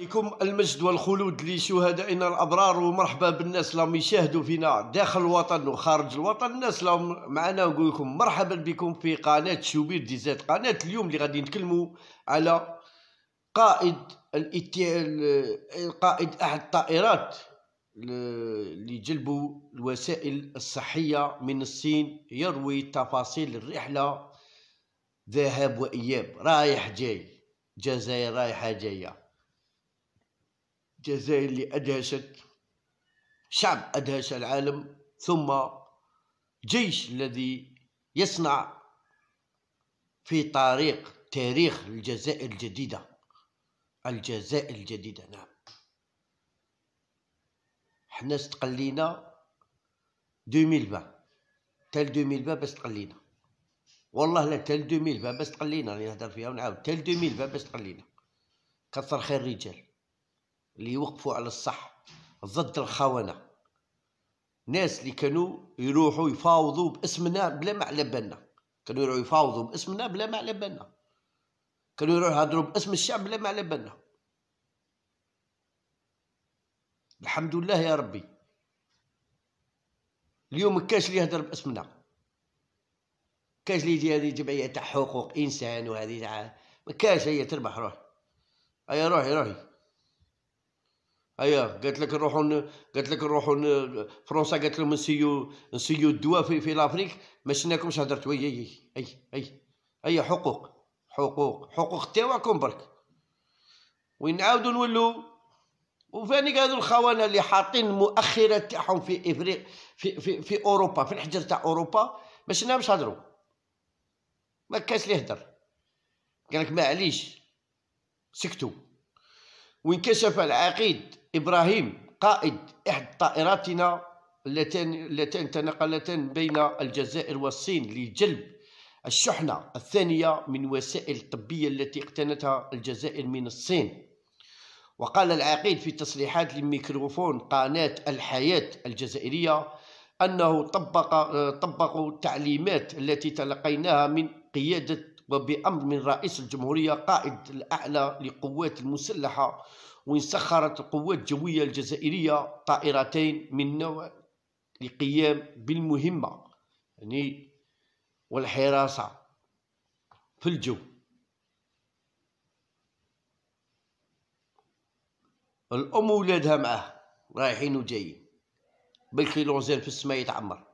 لكم المجد والخلود لشهدائنا الابرار ومرحبا بالناس اللي يشاهدوا فينا داخل الوطن وخارج الوطن الناس اللي معنا نقول لكم مرحبا بكم في قناه شوبير دي زاد قناه اليوم اللي غادي نتكلموا على قائد القائد احد الطائرات اللي جلبوا الوسائل الصحيه من الصين يروي تفاصيل الرحله ذهاب واياب رايح جاي جزائر رايحه جايه الجزائر اللي أدهشت شعب أدهش العالم ثم جيش الذي يصنع في طريق تاريخ الجزائر الجديدة الجزائر الجديدة نعم حنا استقلينا 2020 تال 2020 باش تقلينا والله لا تال 2020 باش تقلينا راني نهضر فيها ونعاود تال 2020 باش تقلينا كثر خير الرجال اللي يوقفوا على الصح ضد الخونه ناس اللي كانوا يروحوا يفاوضوا باسمنا بلا ما على بالنا كانوا يروحوا يفاوضوا باسمنا بلا ما على بالنا كانوا يروحوا يهضروا باسم الشعب بلا ما على بالنا الحمد لله يا ربي اليوم كاش اللي يهضر باسمنا كاش اللي يجي هذه جمعيه تاع حقوق انسان وهذه تاع ما كاش هي تربح روحي ايا روحي روحي هيا قالت لك نروحوا قالت لك نروحوا فرنسا قالت لهم نسيو نسيو الدواء في, في لافريك ما شناكمش هدرت وي اي اي اي اي حقوق حقوق حقوق تاعكم برك وين نعاودو نولو وفاني هذو الخونه اللي حاطين مؤخرة تاعهم في افريق في في في اوروبا في الحجر تاع اوروبا ما شناهمش هدروا ما كاش اللي يهدر قالك معليش سكتوا وانكشف العقيد إبراهيم قائد إحدى طائراتنا اللتان اللتين تنقلتان بين الجزائر والصين لجلب الشحنة الثانية من وسائل الطبية التي اقتنتها الجزائر من الصين وقال العقيد في تصريحات لميكروفون قناة الحياة الجزائرية أنه طبق طبقوا التعليمات التي تلقيناها من قيادة وبأمر من رئيس الجمهورية قائد الأعلى للقوات المسلحة وين سخرت القوات الجوية الجزائرية طائرتين من نوع لقيام بالمهمة يعني والحراسة في الجو الأم ولادها معاه رايحين وجايين بلكي لونزيل في السماء يتعمر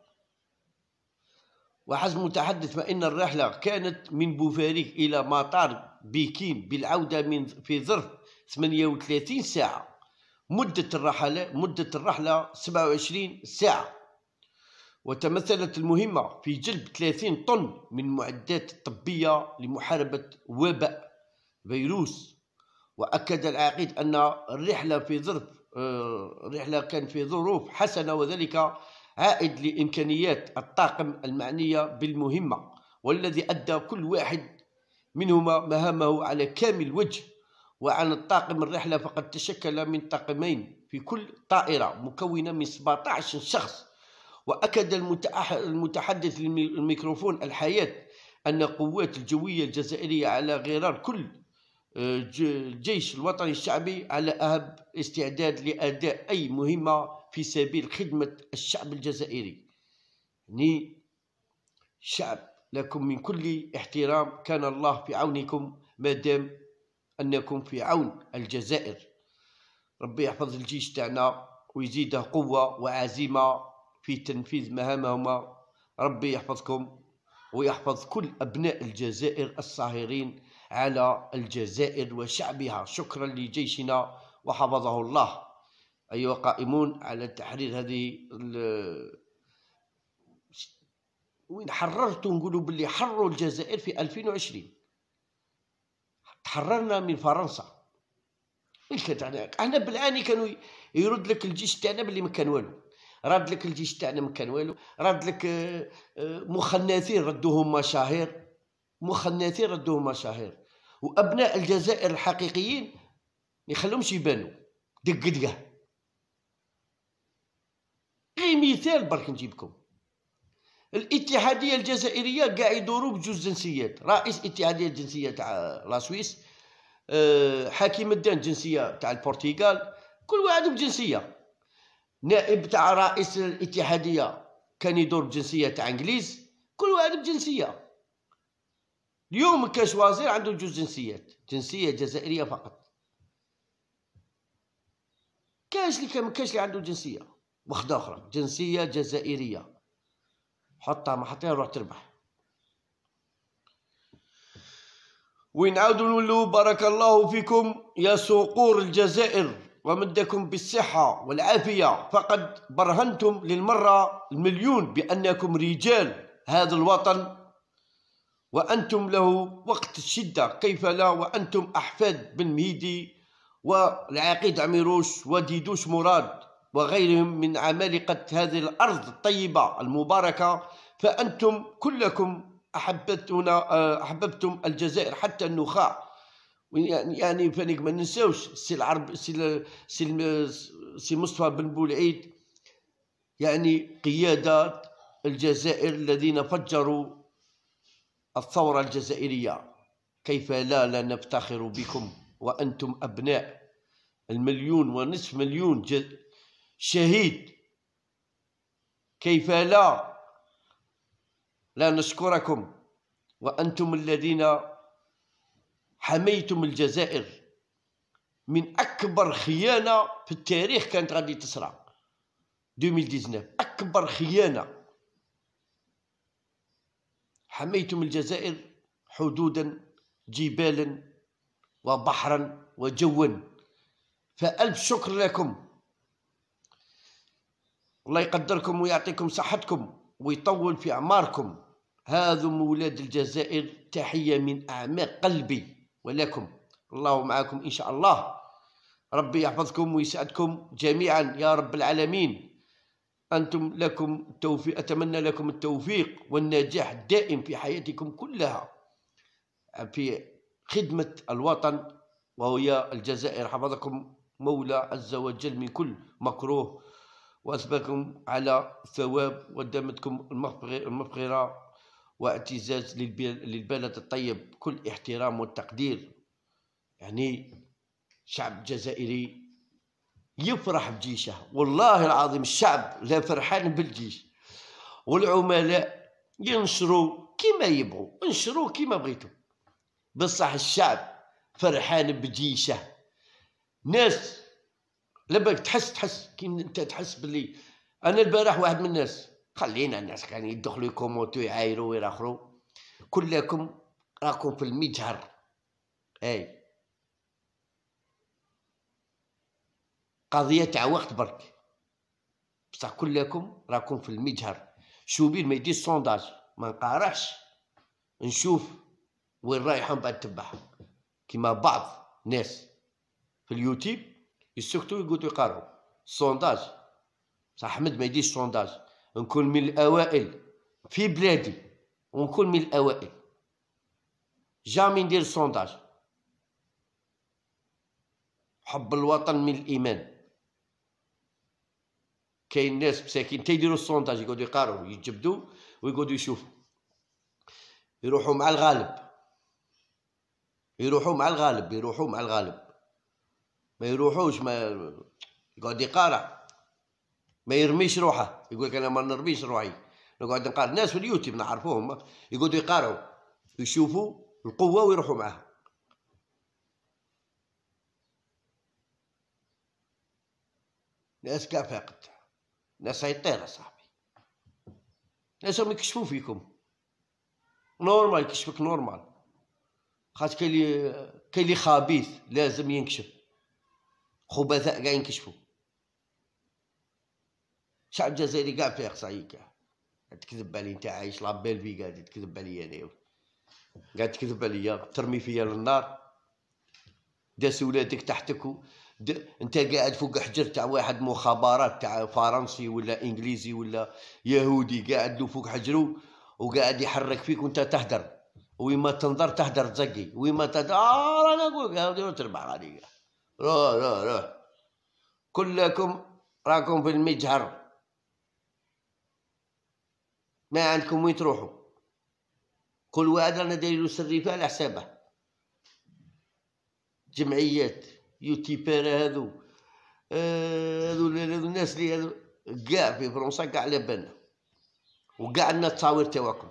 وحسب متحدث فإن الرحلة كانت من بوفاريك إلى مطار بكين بالعودة من في ظرف 38 ساعة مدة الرحلة مدة الرحلة 27 ساعة وتمثلت المهمة في جلب 30 طن من المعدات الطبية لمحاربة وباء فيروس وأكد العقيد أن الرحلة في ظرف آه، الرحلة كان في ظروف حسنة وذلك عائد لإمكانيات الطاقم المعنية بالمهمة والذي أدى كل واحد منهما مهامه على كامل وجه وعن الطاقم الرحلة فقد تشكل من طاقمين في كل طائرة مكونة من 17 شخص وأكد المتحدث للميكروفون الحياة أن القوات الجوية الجزائرية على غرار كل آه، الجيش الوطني الشعبي على أهب استعداد لأداء أي مهمة في سبيل خدمة الشعب الجزائري يعني شعب لكم من كل احترام كان الله في عونكم ما دام أن يكون في عون الجزائر ربي يحفظ الجيش تاعنا ويزيده قوة وعزيمة في تنفيذ مهامهما ربي يحفظكم ويحفظ كل أبناء الجزائر الصاهرين على الجزائر وشعبها شكرا لجيشنا وحفظه الله أيها قائمون على تحرير هذه وين حررتوا نقولوا باللي حرروا الجزائر في 2020 تحررنا من فرنسا انت تاعنا احنا بالاني كانوا يرد لك الجيش تاعنا باللي ما كان والو رد لك الجيش تاعنا ما كان والو رد لك آه، آه، مخناثين ردوهم مشاهير مخناثين ردوهم مشاهير وابناء الجزائر الحقيقيين ما يخليهمش يبانوا دق دقه غير مثال برك نجيبكم الاتحاديه الجزائريه كاع يدوروا بجوج جنسيات رئيس اتحاديه الجنسيه تاع لا سويس آه، حاكم الدين جنسيه تاع البرتغال كل واحد بجنسيه نائب تاع رئيس الاتحاديه كان يدور بجنسيه تاع انجليز كل واحد بجنسيه اليوم كاش وزير عنده جوج جنسيات جنسيه جزائريه فقط كاش اللي كان كاش اللي عنده جنسيه واحده اخرى جنسيه جزائريه حطها على محطتين روح تربح ونعود نقول بارك الله فيكم يا صقور الجزائر ومدكم بالصحة والعافية فقد برهنتم للمرة المليون بأنكم رجال هذا الوطن وأنتم له وقت الشدة كيف لا وأنتم أحفاد بن مهيدي والعقيد عميروش وديدوش مراد وغيرهم من عمالقة هذه الأرض الطيبة المباركة فأنتم كلكم أحببتنا آه، أحببتم الجزائر حتى النخاع يعني فانيك ما ننساوش السي العرب سي سي مصطفى بن بولعيد يعني قيادة الجزائر الذين فجروا الثورة الجزائرية كيف لا لا نفتخر بكم وأنتم أبناء المليون ونصف مليون شهيد كيف لا لا نشكركم وأنتم الذين حميتم الجزائر من أكبر خيانة في التاريخ كانت غادي تصرع 2019 أكبر خيانة حميتم الجزائر حدودا جبالا وبحرا وجوا فألف شكر لكم الله يقدركم ويعطيكم صحتكم ويطول في أعماركم هذم مولاد الجزائر تحية من أعماق قلبي ولكم الله معكم إن شاء الله ربي يحفظكم ويسعدكم جميعا يا رب العالمين أنتم لكم التوفيق أتمنى لكم التوفيق والنجاح الدائم في حياتكم كلها في خدمة الوطن وهي الجزائر حفظكم مولى عز وجل من كل مكروه وأسبقكم على الثواب ودمتكم المغفرة واعتزاز للبلد الطيب كل احترام والتقدير يعني شعب جزائري يفرح بجيشه والله العظيم الشعب لا فرحان بالجيش والعملاء ينشروا كما يبغوا انشروا كما بغيتوا بصح الشعب فرحان بجيشه ناس لبك تحس تحس كي انت تحس باللي انا البارح واحد من الناس خلينا الناس كان يدخلوا يكومونتوا يعايروا ويراخروا كلكم راكم في المجهر اي قضية تاع وقت برك بصح كلكم راكم في المجهر شو بين ما يديش سونداج ما نقارحش نشوف وين رايحهم بعد تبعهم كيما بعض ناس في اليوتيوب يسكتوا يقولوا يقارعوا سونداج بصح احمد ما يديش سونداج نكون من الاوائل في بلادي ونكون من الاوائل جامي ندير سونداج حب الوطن من الايمان كاين ناس مساكين تيديروا السونداج يقعدوا يقارعوا يجبدوا ويقعدوا يشوفوا يروحوا مع الغالب يروحوا مع الغالب يروحوا مع الغالب ما يروحوش ما يقعد يقارع ما يرميش روحه يقول لك انا ما نرميش روحي نقعد نقارع الناس في اليوتيوب نعرفوهم يقعدوا يقارعوا يشوفوا القوه ويروحوا معاها ناس كاع فاقد ناس يطير صاحبي ناس راهم يكشفوا فيكم نورمال يكشفك نورمال خاطر كاين اللي خبيث لازم ينكشف خبثاء قاعدين ينكشفوا الشعب الجزائري قاع في قاعد تكذب علي انت عايش لابيل في قاعد تكذب علي انا قاعد تكذب عليا ترمي فيا للنار داس ولادك تحتك و... د... انت قاعد فوق حجر تاع واحد مخابرات تاع فرنسي ولا انجليزي ولا يهودي قاعد له فوق حجره وقاعد يحرك فيك وانت تهدر وين ما تنظر تهدر تزقي وين آه، ما تهدر آه رانا نقول لك تربح عليك روح روح روح كلكم راكم في المجهر ما عندكم وين تروحوا كل واحد رانا دايرو سريفه على حسابه جمعيات يوتيبير هذو هذو آه، هذو الناس اللي هذو كاع في فرنسا كاع على بالنا وكاع عندنا التصاوير تاعكم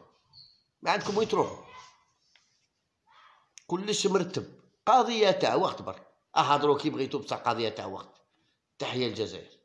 ما عندكم وين تروحوا كلش مرتب قضيه تاع وقت برك اهضروا كي بغيتوا بتاع قضيه تاع وقت تحيه الجزائر